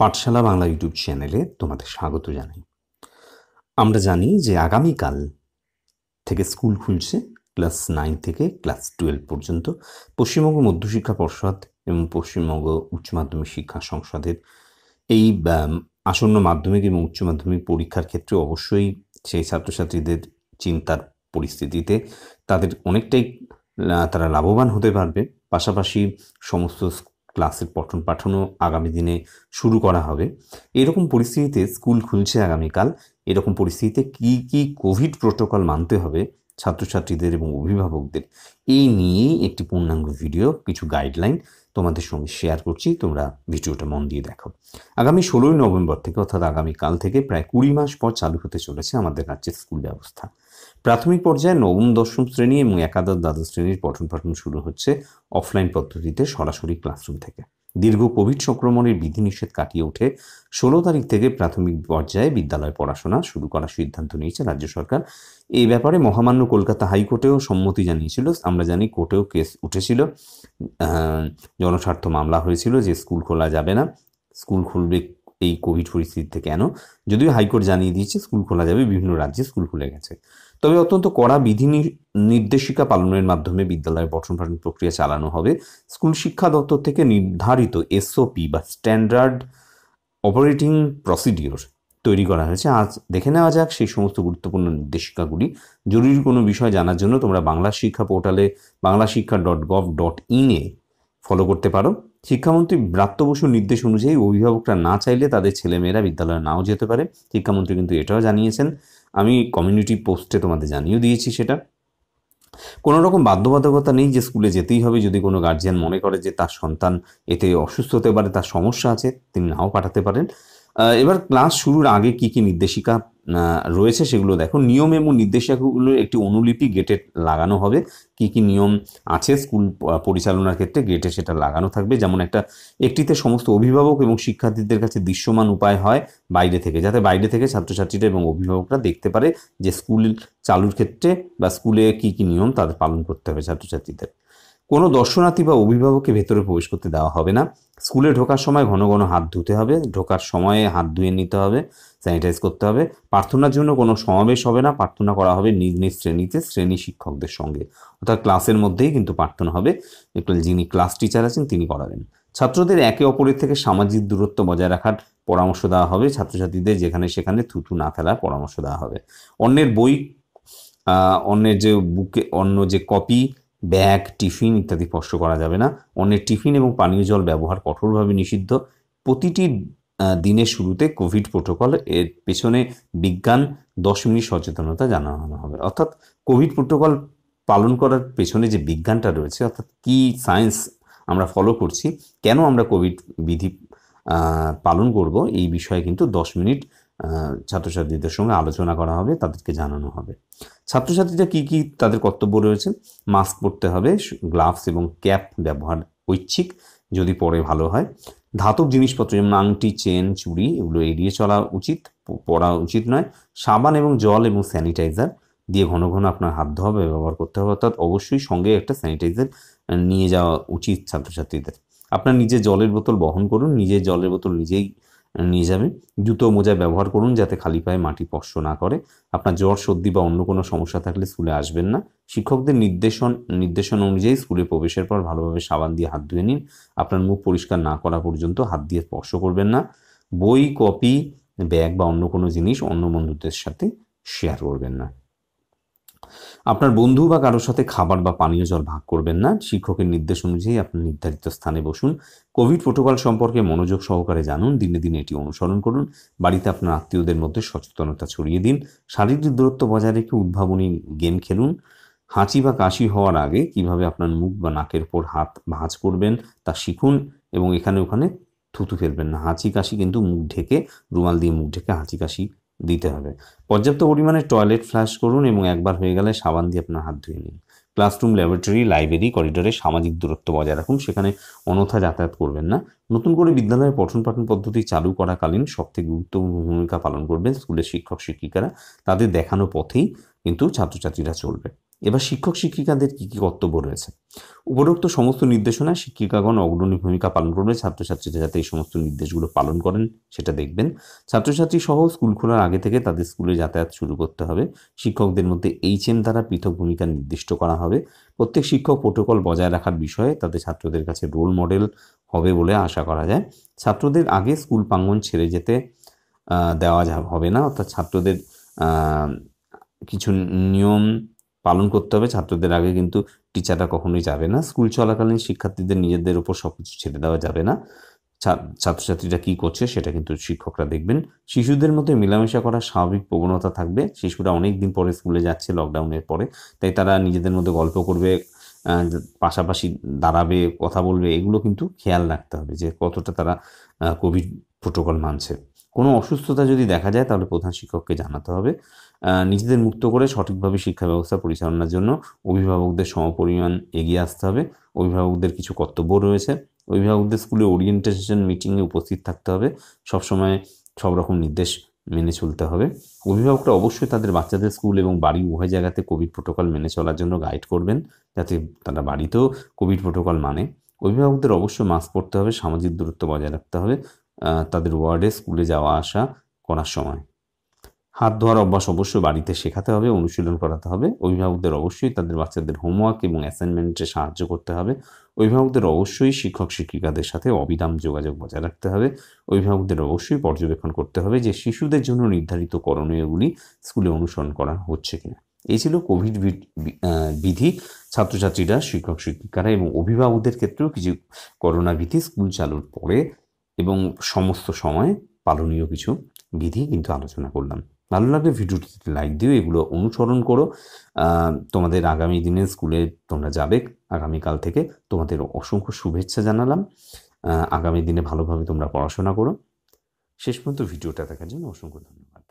পাঠশালা বাংলা ইউটিউব চ্যানেলে তোমাদের স্বাগত জানাই আমরা জানি যে আগামীকাল থেকে স্কুল খুলছে ক্লাস নাইন থেকে ক্লাস টুয়েলভ পর্যন্ত পশ্চিমবঙ্গ মধ্যশিক্ষা পর্ষদ এবং পশ্চিমবঙ্গ উচ্চ মাধ্যমিক শিক্ষা সংসদের এই আসন্ন মাধ্যমিক এবং উচ্চ মাধ্যমিক পরীক্ষার ক্ষেত্রে অবশ্যই সেই ছাত্রছাত্রীদের চিন্তার পরিস্থিতিতে তাদের অনেকটাই তারা লাভবান হতে পারবে পাশাপাশি সমস্ত ক্লাসের পঠন পাঠনও আগামী দিনে শুরু করা হবে এরকম পরিস্থিতিতে স্কুল খুলছে আগামীকাল এরকম পরিস্থিতিতে কি কি কোভিড প্রোটোকল মানতে হবে ছাত্রছাত্রীদের এবং অভিভাবকদের এই নিয়েই একটি পূর্ণাঙ্গ ভিডিও কিছু গাইডলাইন তোমাদের সঙ্গে শেয়ার করছি তোমরা ভিডিওটা মন দিয়ে দেখো আগামী ষোলোই নভেম্বর থেকে অর্থাৎ আগামীকাল থেকে প্রায় কুড়ি মাস পর চালু হতে চলেছে আমাদের রাজ্যের স্কুল ব্যবস্থা প্রাথমিক পর্যায়ে নবম দশম শ্রেণী এবং একাদশ দ্বাদশ শ্রেণীর পঠন পাঠন শুরু হচ্ছে অফলাইন পদ্ধতিতে সরাসরি ক্লাসরুম থেকে দীর্ঘ কোভিড সংক্রমণের বিধিনিষেধ কাটিয়ে উঠে ষোলো তারিখ থেকে প্রাথমিক পর্যায়ে বিদ্যালয় পড়াশোনা শুরু করার সিদ্ধান্ত নিয়েছে রাজ্য সরকার এই ব্যাপারে মহামান্য কলকাতা হাইকোর্টেও সম্মতি জানিয়েছিল আমরা জানি কোর্টেও কেস উঠেছিল জনস্বার্থ মামলা হয়েছিল যে স্কুল খোলা যাবে না স্কুল খুলবে এই কোভিড পরিস্থিতিতে কেন যদিও হাইকোর্ট জানিয়ে দিয়েছে স্কুল খোলা যাবে বিভিন্ন রাজ্যে স্কুল খুলে গেছে তবে অত্যন্ত কড়া বিধি নির্দেশিকা পালনের মাধ্যমে বিদ্যালয়ের পঠন পাঠন প্রক্রিয়া চালানো হবে স্কুল শিক্ষা দপ্তর থেকে নির্ধারিত এসওপি বা স্ট্যান্ডার্ড অপারেটিং প্রসিডিওর তৈরি করা হয়েছে আজ দেখে নেওয়া যাক সেই সমস্ত গুরুত্বপূর্ণ নির্দেশিকাগুলি জরুরি কোনো বিষয় জানার জন্য তোমরা বাংলা শিক্ষা পোর্টালে Bangla Shiksha dot gov dot ইনে ফলো করতে পারো শিক্ষামন্ত্রী ব্রাত্য বসুর নির্দেশ অনুযায়ী অভিভাবকরা না চাইলে তাদের ছেলেমেয়েরা বিদ্যালয়ে নাও যেতে পারে শিক্ষামন্ত্রী কিন্তু এটাও জানিয়েছেন আমি কমিউনিটি পোস্টে তোমাদের জানিয়ে দিয়েছি সেটা কোনো রকম বাধ্যবাধকতা নেই যে স্কুলে যেতেই হবে যদি কোনো গার্জিয়ান মনে করে যে তার সন্তান এতে অসুস্থ হতে পারে তার সমস্যা আছে তিনি নাও পাঠাতে পারেন এবার ক্লাস শুরুর আগে কি কি নির্দেশিকা রয়েছে সেগুলো দেখো নিয়ম এবং নির্দেশিকাগুলোর একটি অনুলিপি গেটে লাগানো হবে কি কি নিয়ম আছে স্কুল পরিচালনার ক্ষেত্রে গেটে সেটা লাগানো থাকবে যেমন একটা একটিতে সমস্ত অভিভাবক এবং শিক্ষার্থীদের কাছে দৃশ্যমান উপায় হয় বাইরে থেকে যাতে বাইরে থেকে ছাত্রছাত্রীরা এবং অভিভাবকরা দেখতে পারে যে স্কুল চালুর ক্ষেত্রে বা স্কুলে কি কি নিয়ম তাদের পালন করতে হবে ছাত্রছাত্রীদের কোনো দর্শনার্থী বা অভিভাবককে ভেতরে প্রবেশ করতে দেওয়া হবে না স্কুলে ঢোকার সময় ঘন ঘন হাত ধুতে হবে ঢোকার সময়ে হাত ধুয়ে নিতে হবে স্যানিটাইজ করতে হবে প্রার্থনার জন্য কোনো সমাবেশ হবে না প্রার্থনা করা হবে নিজ নিজ শ্রেণীতে শ্রেণী শিক্ষকদের সঙ্গে অর্থাৎ ক্লাসের মধ্যেই কিন্তু প্রার্থনা হবে যিনি ক্লাস টিচার আছেন তিনি করাবেন ছাত্রদের একে অপরের থেকে সামাজিক দূরত্ব বজায় রাখার পরামর্শ দেওয়া হবে ছাত্রছাত্রীদের যেখানে সেখানে থুতু না ফেলার পরামর্শ দেওয়া হবে অন্যের বই অন্যের যে বুকে অন্য যে কপি ব্যাগ টিফিন ইত্যাদি স্পর্শ করা যাবে না অন্যের টিফিন এবং পানীয় জল ব্যবহার কঠোরভাবে নিষিদ্ধ প্রতিটি দিনের শুরুতে কোভিড প্রোটোকল এর পেছনে বিজ্ঞান দশ মিনিট সচেতনতা জানানো হবে অর্থাৎ কোভিড প্রোটোকল পালন করার পেছনে যে বিজ্ঞানটা রয়েছে অর্থাৎ কি সায়েন্স আমরা ফলো করছি কেন আমরা কোভিড বিধি পালন করব এই বিষয়ে কিন্তু দশ মিনিট ছাত্রছাত্রীদের সঙ্গে আলোচনা করা হবে তাদেরকে জানানো হবে ছাত্রছাত্রীরা কি কি তাদের কর্তব্য রয়েছে মাস্ক পরতে হবে গ্লাভস এবং ক্যাপ ব্যবহার ঐচ্ছিক যদি পরে ভালো হয় ধাতব জিনিসপত্র যেমন আংটি চেন চুড়ি এগুলো এড়িয়ে চলা উচিত পরা উচিত নয় সাবান এবং জল এবং স্যানিটাইজার দিয়ে ঘন ঘন আপনার হাত ধোয়া ব্যবহার করতে হবে অর্থাৎ অবশ্যই সঙ্গে একটা স্যানিটাইজার নিয়ে যাওয়া উচিত ছাত্রছাত্রীদের আপনার নিজে জলের বোতল বহন করুন নিজে জলের বোতল নিজেই নিয়ে যাবেন জুতো মোজা ব্যবহার করুন যাতে খালি পায়ে মাটি স্পর্শ না করে আপনার জ্বর সর্দি বা অন্য কোনো সমস্যা থাকলে স্কুলে আসবেন না শিক্ষকদের নির্দেশন নির্দেশন অনুযায়ী স্কুলে প্রবেশের পর ভালোভাবে সাবান দিয়ে হাত ধুয়ে নিন আপনার মুখ পরিষ্কার না করা পর্যন্ত হাত দিয়ে স্পর্শ করবেন না বই কপি ব্যাগ বা অন্য কোনো জিনিস অন্য বন্ধুদের সাথে শেয়ার করবেন না আপনার বন্ধু বা কারোর সাথে খাবার বা পানীয় জল ভাগ করবেন না শিক্ষকের নির্দেশ অনুযায়ী আপনি নির্ধারিত স্থানে বসুন কোভিড প্রোটোকল সম্পর্কে মনোযোগ সহকারে জানুন দিনে দিনে এটি অনুসরণ করুন বাড়িতে আপনার আত্মীয়দের মধ্যে সচেতনতা ছড়িয়ে দিন শারীরিক দূরত্ব বজায় রেখে উদ্ভাবনী গেম খেলুন হাঁচি বা কাশি হওয়ার আগে কিভাবে আপনার মুখ বা নাকের ওপর হাত ভাঁজ করবেন তা শিখুন এবং এখানে ওখানে থুতু ফেলবেন না হাঁচি কাশি কিন্তু মুখ ঢেকে রুমাল দিয়ে মুখ ঢেকে হাঁচি কাশি দিতে হবে পর্যাপ্ত পরিমাণে টয়লেট ফ্লাশ করুন এবং একবার হয়ে গেলে সাবান দিয়ে আপনার হাত ধুয়ে নিন ক্লাসরুম ল্যাবরেটরি লাইব্রেরি করিডোরে সামাজিক দূরত্ব বজায় রাখুন সেখানে অনথা যাতায়াত করবেন না নতুন করে বিদ্যালয়ের পঠন পাঠন পদ্ধতি চালু করাকালীন সবথেকে গুরুত্বপূর্ণ ভূমিকা পালন করবেন স্কুলের শিক্ষক শিক্ষিকারা তাদের দেখানো পথেই কিন্তু ছাত্রছাত্রীরা চলবে এবার শিক্ষক শিক্ষিকাদের কী কী কর্তব্য রয়েছে উপরোক্ত সমস্ত নির্দেশনা শিক্ষিকাগণ অগ্রণী ভূমিকা পালন করবে ছাত্রছাত্রীরা যাতে এই সমস্ত নির্দেশগুলো পালন করেন সেটা দেখবেন ছাত্রছাত্রী সহ স্কুল খোলার আগে থেকে তাদের স্কুলে যাতায়াত শুরু করতে হবে শিক্ষকদের মধ্যে এইচ এম দ্বারা পৃথক ভূমিকা নির্দিষ্ট করা হবে প্রত্যেক শিক্ষক প্রোটোকল বজায় রাখার বিষয়ে তাদের ছাত্রদের কাছে রোল মডেল হবে বলে আশা করা যায় ছাত্রদের আগে স্কুল প্রাঙ্গন ছেড়ে যেতে দেওয়া হবে না অর্থাৎ ছাত্রদের কিছু নিয়ম পালন করতে হবে ছাত্রদের আগে কিন্তু টিচাররা কখনোই যাবে না স্কুল চলাকালীন শিক্ষার্থীদের নিজেদের উপর সব কিছু ছেড়ে দেওয়া যাবে না ছাত্রছাত্রীরা কি করছে সেটা কিন্তু শিক্ষকরা দেখবেন শিশুদের মধ্যে মেলামেশা করার স্বাভাবিক প্রবণতা থাকবে শিশুরা অনেক দিন পরে স্কুলে যাচ্ছে লকডাউনের পরে তাই তারা নিজেদের মধ্যে গল্প করবে পাশাপাশি দাঁড়াবে কথা বলবে এগুলো কিন্তু খেয়াল রাখতে হবে যে কতটা তারা কোভিড প্রোটোকল মানছে কোনো অসুস্থতা যদি দেখা যায় তাহলে প্রধান শিক্ষককে জানাতে হবে নিজেদের মুক্ত করে সঠিকভাবে শিক্ষা ব্যবস্থা পরিচালনার জন্য অভিভাবকদের সমপরিমাণ এগিয়ে আসতে হবে অভিভাবকদের কিছু কর্তব্য রয়েছে অভিভাবকদের স্কুলে ওরিয়েন্টেশন মিটিংয়ে উপস্থিত থাকতে হবে সবসময় সব রকম নির্দেশ মেনে চলতে হবে অভিভাবকরা অবশ্যই তাদের বাচ্চাদের স্কুল এবং বাড়ি উভয় জায়গাতে কোভিড প্রোটোকল মেনে চলার জন্য গাইড করবেন যাতে তারা বাড়িতেও কোভিড প্রোটোকল মানে অভিভাবকদের অবশ্যই মাস্ক পরতে হবে সামাজিক দূরত্ব বজায় রাখতে হবে তাদের ওয়ার্ডে স্কুলে যাওয়া আসা করার সময় হাত ধোয়ার অভ্যাস অবশ্যই বাড়িতে শেখাতে হবে অনুশীলন করাতে হবে অভিভাবকদের অবশ্যই তাদের বাচ্চাদের হোমওয়ার্ক এবং অ্যাসাইনমেন্টে সাহায্য করতে হবে অভিভাবকদের অবশ্যই শিক্ষক শিক্ষিকাদের সাথে অবিরাম যোগাযোগ বজায় রাখতে হবে অভিভাবকদের অবশ্যই পর্যবেক্ষণ করতে হবে যে শিশুদের জন্য নির্ধারিত করণীয়গুলি স্কুলে অনুসরণ করা হচ্ছে কিনা এই ছিল কোভিড বিধি ছাত্রছাত্রীরা শিক্ষক শিক্ষিকারা এবং অভিভাবকদের ক্ষেত্রেও কিছু করোনা ভীতি স্কুল চালুর পরে এবং সমস্ত সময় পালনীয় কিছু বিধি কিন্তু আলোচনা করলাম ভালো লাগলে ভিডিওটিতে লাইক দিও এগুলো অনুসরণ করো তোমাদের আগামী দিনে স্কুলে তোমরা যাবে আগামীকাল থেকে তোমাদের অসংখ্য শুভেচ্ছা জানালাম আগামী দিনে ভালোভাবে তোমরা পড়াশোনা করো শেষ পর্যন্ত ভিডিওটা দেখার জন্য অসংখ্য ধন্যবাদ